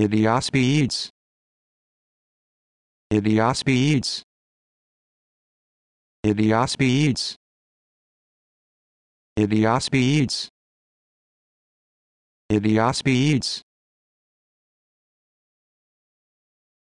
Idiospides. Idiospides. Idiospides. Idiospides. Idiospides.